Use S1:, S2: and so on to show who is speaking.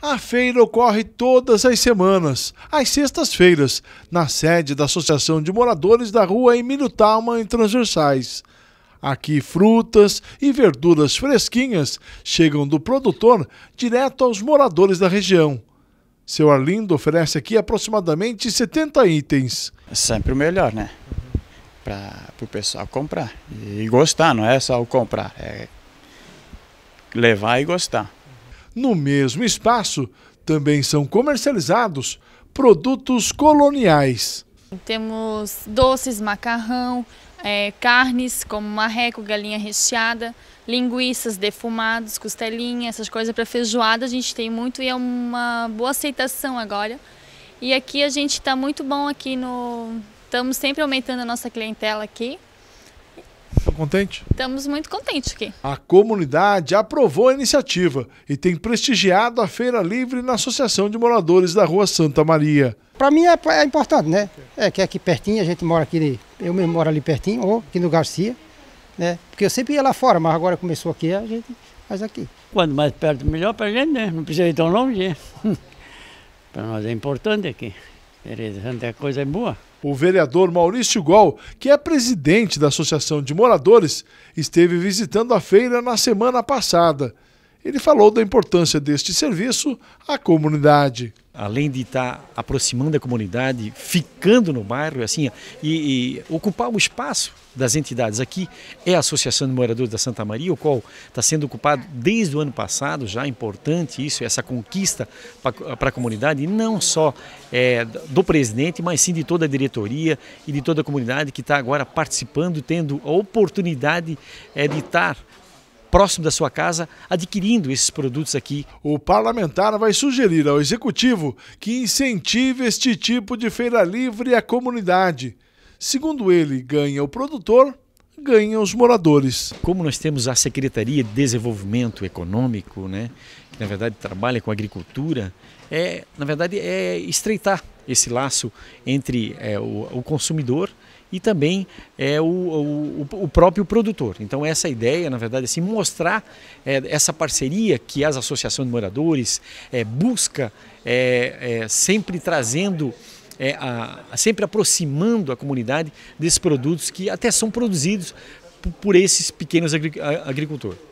S1: A feira ocorre todas as semanas, às sextas-feiras, na sede da Associação de Moradores da Rua Emílio Talma, em Transversais. Aqui, frutas e verduras fresquinhas chegam do produtor direto aos moradores da região. Seu Arlindo oferece aqui aproximadamente 70 itens.
S2: É sempre o melhor, né? Para o pessoal comprar e gostar, não é só o comprar, é levar e gostar. No mesmo
S1: espaço, também são comercializados produtos coloniais.
S3: Temos doces, macarrão, é, carnes como marreco, galinha recheada, linguiças, defumados, costelinha, essas coisas para feijoada a gente tem muito e é uma boa aceitação agora. E aqui a gente está muito bom aqui no... Estamos sempre aumentando a nossa clientela aqui.
S1: Estão contentes?
S3: Estamos muito contentes aqui.
S1: A comunidade aprovou a iniciativa e tem prestigiado a Feira Livre na Associação de Moradores da Rua Santa Maria.
S2: Para mim é, é, importante, né? É que é aqui pertinho, a gente mora aqui, eu mesmo moro ali pertinho, ou aqui no Garcia, né? Porque eu sempre ia lá fora, mas agora começou aqui, a gente faz aqui. Quanto mais perto, melhor para a gente, né? Não precisa ir tão longe. Né? para nós é importante aqui. beleza a coisa é boa.
S1: O vereador Maurício Gol, que é presidente da Associação de Moradores, esteve visitando a feira na semana passada. Ele falou da importância deste serviço
S2: à comunidade além de estar tá aproximando a comunidade, ficando no bairro, assim, e, e ocupar o espaço das entidades. Aqui é a Associação de Moradores da Santa Maria, o qual está sendo ocupado desde o ano passado, já é importante isso, essa conquista para a comunidade, não só é, do presidente, mas sim de toda a diretoria e de toda a comunidade que está agora participando, tendo a oportunidade é, de estar tá próximo da sua casa adquirindo esses produtos aqui. O parlamentar
S1: vai sugerir ao executivo que incentive este tipo de feira livre à
S2: comunidade. Segundo ele, ganha o produtor ganham os moradores. Como nós temos a Secretaria de Desenvolvimento Econômico, né, que na verdade trabalha com agricultura, é, na verdade é estreitar esse laço entre é, o, o, consumidor e também é, o, o, o, próprio produtor. Então essa ideia, na verdade, é assim, mostrar é, essa parceria que as associações de moradores é, busca é, é, sempre trazendo é, a, a, sempre aproximando a comunidade desses produtos que até são produzidos por, por esses pequenos agricultores.